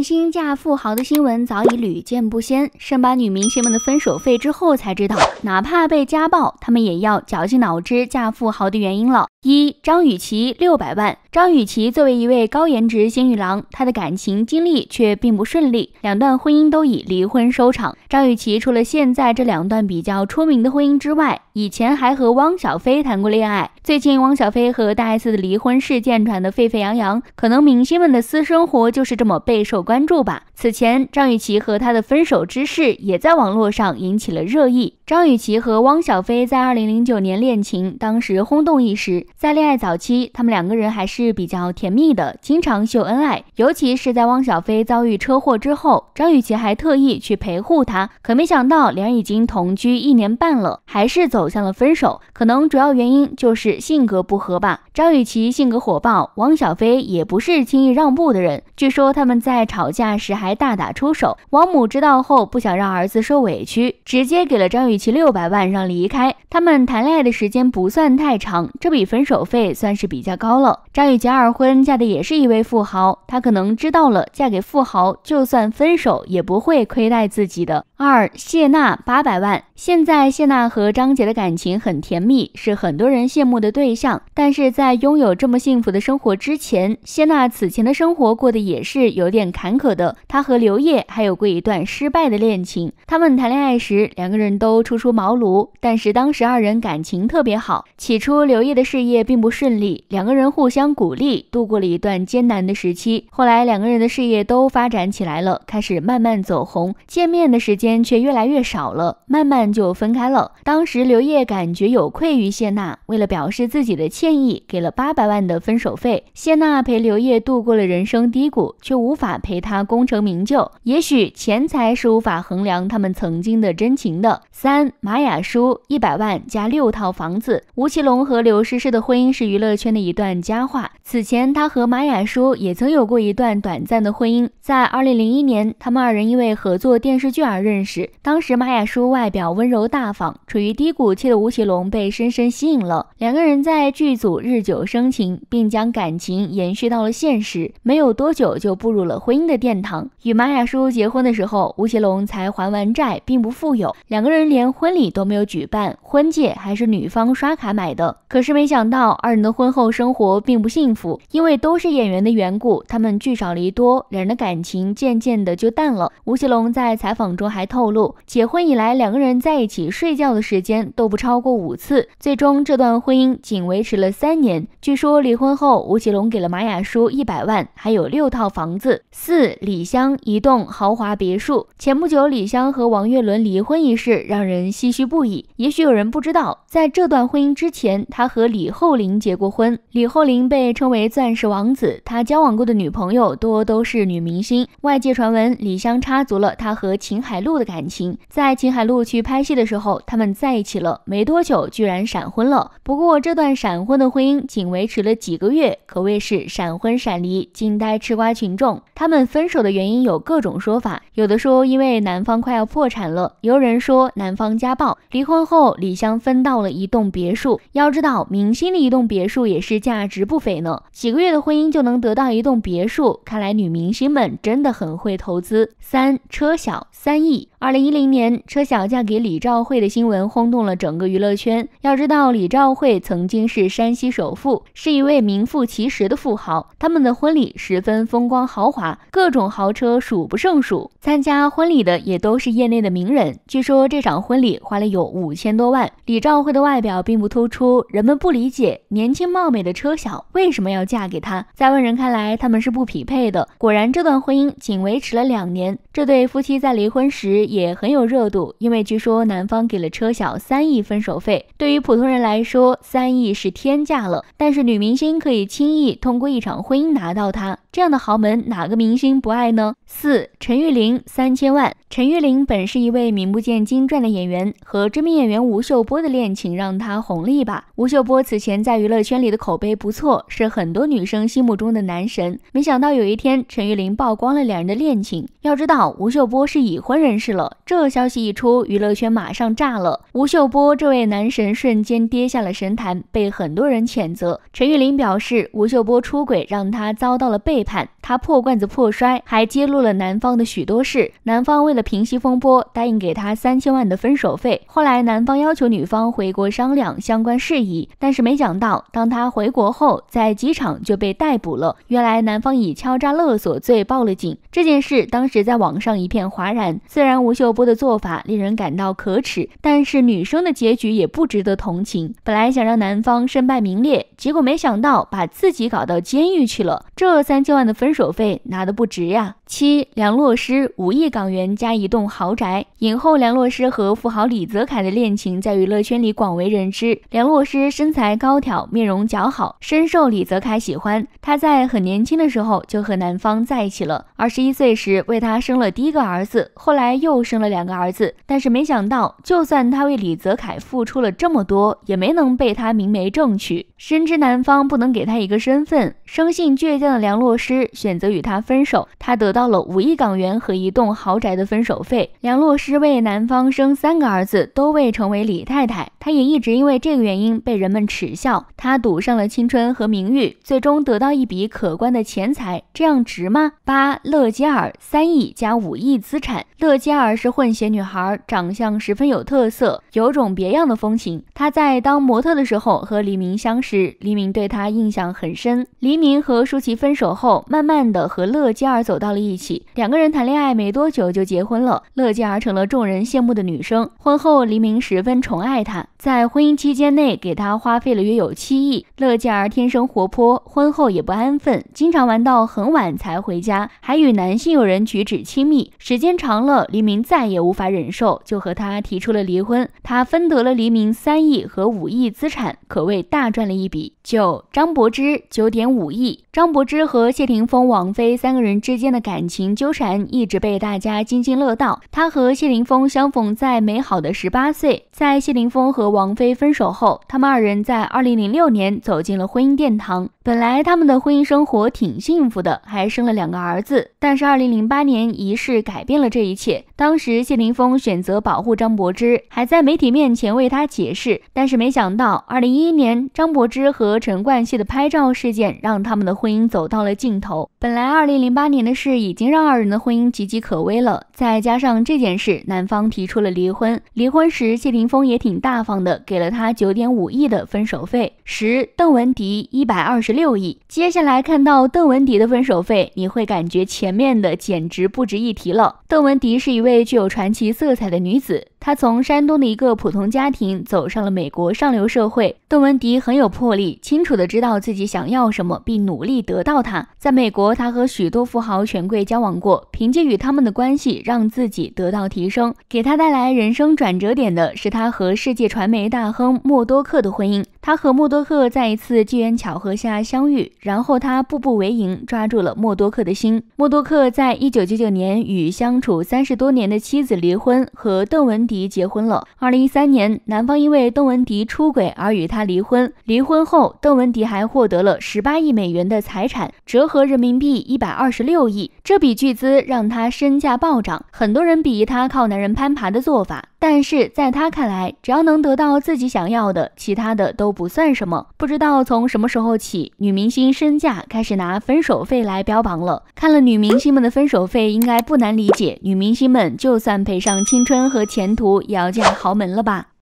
明星嫁富豪的新闻早已屡见不鲜，深扒女明星们的分手费之后才知道，哪怕被家暴，她们也要绞尽脑汁嫁富豪的原因了。一张雨绮六百万。张雨绮作为一位高颜值星女郎，她的感情经历却并不顺利，两段婚姻都以离婚收场。张雨绮除了现在这两段比较出名的婚姻之外，以前还和汪小菲谈过恋爱。最近，汪小菲和大 S 的离婚事件传得沸沸扬扬，可能明星们的私生活就是这么备受关注吧。此前，张雨绮和他的分手之事也在网络上引起了热议。张雨绮和汪小菲在二零零九年恋情，当时轰动一时。在恋爱早期，他们两个人还是比较甜蜜的，经常秀恩爱。尤其是在汪小菲遭遇车祸之后，张雨绮还特意去陪护他。可没想到，两人已经同居一年半了，还是走向了分手。可能主要原因就是性格不合吧。张雨绮性格火爆，汪小菲也不是轻易让步的人。据说他们在吵架时还大打出手。王母知道后，不想让儿子受委屈，直接给了张雨绮六百万让离开。他们谈恋爱的时间不算太长，这笔分手费算是比较高了。张雨绮二婚嫁的也是一位富豪，她可能知道了嫁给富豪，就算分手也不会亏待自己的。二谢娜八百万。现在谢娜和张杰的感情很甜蜜，是很多人羡慕的对象。但是在拥有这么幸福的生活之前，谢娜此前的生活过得也是有点坎坷的。她和刘烨还有过一段失败的恋情。他们谈恋爱时，两个人都初出茅庐，但是当时二人感情特别好。起初刘烨的事业并不顺利，两个人互相鼓励，度过了一段艰难的时期。后来两个人的事业都发展起来了，开始慢慢走红。见面的时间。却越来越少了，慢慢就分开了。当时刘烨感觉有愧于谢娜，为了表示自己的歉意，给了八百万的分手费。谢娜陪刘烨度过了人生低谷，却无法陪他功成名就。也许钱财是无法衡量他们曾经的真情的。三，马雅舒一百万加六套房子。吴奇隆和刘诗诗的婚姻是娱乐圈的一段佳话。此前他和马雅舒也曾有过一段短暂的婚姻，在二零零一年，他们二人因为合作电视剧而认。识。时，当时玛雅舒外表温柔大方，处于低谷期的吴奇隆被深深吸引了。两个人在剧组日久生情，并将感情延续到了现实，没有多久就步入了婚姻的殿堂。与玛雅舒结婚的时候，吴奇隆才还完债，并不富有，两个人连婚礼都没有举办，婚戒还是女方刷卡买的。可是没想到，二人的婚后生活并不幸福，因为都是演员的缘故，他们聚少离多，两人的感情渐渐的就淡了。吴奇隆在采访中还。透露，结婚以来两个人在一起睡觉的时间都不超过五次，最终这段婚姻仅维持了三年。据说离婚后，吴奇隆给了马雅舒一百万，还有六套房子，四李湘一栋豪华别墅。前不久，李湘和王岳伦离婚一事让人唏嘘不已。也许有人不知道，在这段婚姻之前，他和李厚霖结过婚。李厚霖被称为钻石王子，他交往过的女朋友多都是女明星。外界传闻，李湘插足了他和秦海璐。的感情，在秦海璐去拍戏的时候，他们在一起了，没多久居然闪婚了。不过这段闪婚的婚姻仅维持了几个月，可谓是闪婚闪离，惊呆吃瓜群众。他们分手的原因有各种说法，有的说因为男方快要破产了，有人说男方家暴。离婚后，李湘分到了一栋别墅，要知道明星的一栋别墅也是价值不菲呢。几个月的婚姻就能得到一栋别墅，看来女明星们真的很会投资。三车晓三亿。二零一零年，车晓嫁给李兆会的新闻轰动了整个娱乐圈。要知道，李兆会曾经是山西首富，是一位名副其实的富豪。他们的婚礼十分风光豪华，各种豪车数不胜数。参加婚礼的也都是业内的名人。据说这场婚礼花了有五千多万。李兆会的外表并不突出，人们不理解年轻貌美的车晓为什么要嫁给他。在外人看来，他们是不匹配的。果然，这段婚姻仅维持了两年。这对夫妻在离婚时。也很有热度，因为据说男方给了车晓三亿分手费。对于普通人来说，三亿是天价了，但是女明星可以轻易通过一场婚姻拿到它。这样的豪门，哪个明星不爱呢？四，陈玉玲三千万。陈玉玲本是一位名不见经传的演员，和知名演员吴秀波的恋情让她红了一把。吴秀波此前在娱乐圈里的口碑不错，是很多女生心目中的男神。没想到有一天，陈玉玲曝光了两人的恋情。要知道，吴秀波是已婚人。是了，这消息一出，娱乐圈马上炸了。吴秀波这位男神瞬间跌下了神坛，被很多人谴责。陈玉玲表示，吴秀波出轨让她遭到了背叛，她破罐子破摔，还揭露了男方的许多事。男方为了平息风波，答应给她三千万的分手费。后来男方要求女方回国商量相关事宜，但是没想到，当他回国后，在机场就被逮捕了。原来男方以敲诈勒索罪报了警。这件事当时在网上一片哗然，自然。虽然吴秀波的做法令人感到可耻，但是女生的结局也不值得同情。本来想让男方身败名裂，结果没想到把自己搞到监狱去了。这三千万的分手费拿得不值呀！七梁洛施五亿港元加一栋豪宅，影后梁洛施和富豪李泽楷的恋情在娱乐圈里广为人知。梁洛施身材高挑，面容姣好，深受李泽楷喜欢。她在很年轻的时候就和男方在一起了，二十一岁时为他生了第一个儿子，后来。又生了两个儿子，但是没想到，就算他为李泽楷付出了这么多，也没能被他明媒正娶。深知男方不能给他一个身份，生性倔强的梁洛施选择与他分手。他得到了五亿港元和一栋豪宅的分手费。梁洛施为男方生三个儿子，都未成为李太太，他也一直因为这个原因被人们耻笑。他赌上了青春和名誉，最终得到一笔可观的钱财，这样值吗？八乐基尔三亿加五亿资产，乐基。嘉儿是混血女孩，长相十分有特色，有种别样的风情。她在当模特的时候和黎明相识，黎明对她印象很深。黎明和舒淇分手后，慢慢的和乐嘉儿走到了一起，两个人谈恋爱没多久就结婚了。乐嘉儿成了众人羡慕的女生，婚后黎明十分宠爱她，在婚姻期间内给她花费了约有七亿。乐嘉儿天生活泼，婚后也不安分，经常玩到很晚才回家，还与男性友人举止亲密，时间长了。黎明再也无法忍受，就和他提出了离婚。他分得了黎明三亿和五亿资产，可谓大赚了一笔。九，张柏芝九点五亿。张柏芝和谢霆锋、王菲三个人之间的感情纠缠一直被大家津津乐道。他和谢霆锋相逢在美好的十八岁，在谢霆锋和王菲分手后，他们二人在二零零六年走进了婚姻殿堂。本来他们的婚姻生活挺幸福的，还生了两个儿子。但是二零零八年，一式改变了这一切。当时谢霆锋选择保护张柏芝，还在媒体面前为她解释，但是没想到，二零一一年张柏芝和陈冠希的拍照事件让他们的婚姻走到了尽头。本来二零零八年的事已经让二人的婚姻岌岌可危了。再加上这件事，男方提出了离婚。离婚时，谢霆锋也挺大方的，给了他九点五亿的分手费。十，邓文迪一百二十六亿。接下来看到邓文迪的分手费，你会感觉前面的简直不值一提了。邓文迪是一位具有传奇色彩的女子。他从山东的一个普通家庭走上了美国上流社会。邓文迪很有魄力，清楚的知道自己想要什么，并努力得到它。在美国，他和许多富豪权贵交往过，凭借与他们的关系让自己得到提升。给他带来人生转折点的是他和世界传媒大亨默多克的婚姻。他和默多克在一次机缘巧合下相遇，然后他步步为营，抓住了默多克的心。默多克在一九九九年与相处三十多年的妻子离婚，和邓文。迪结婚了。二零一三年，男方因为邓文迪出轨而与她离婚。离婚后，邓文迪还获得了十八亿美元的财产，折合人民币一百二十六亿。这笔巨资让她身价暴涨，很多人鄙夷她靠男人攀爬的做法。但是在她看来，只要能得到自己想要的，其他的都不算什么。不知道从什么时候起，女明星身价开始拿分手费来标榜了。看了女明星们的分手费，应该不难理解，女明星们就算赔上青春和前途，也要嫁豪门了吧。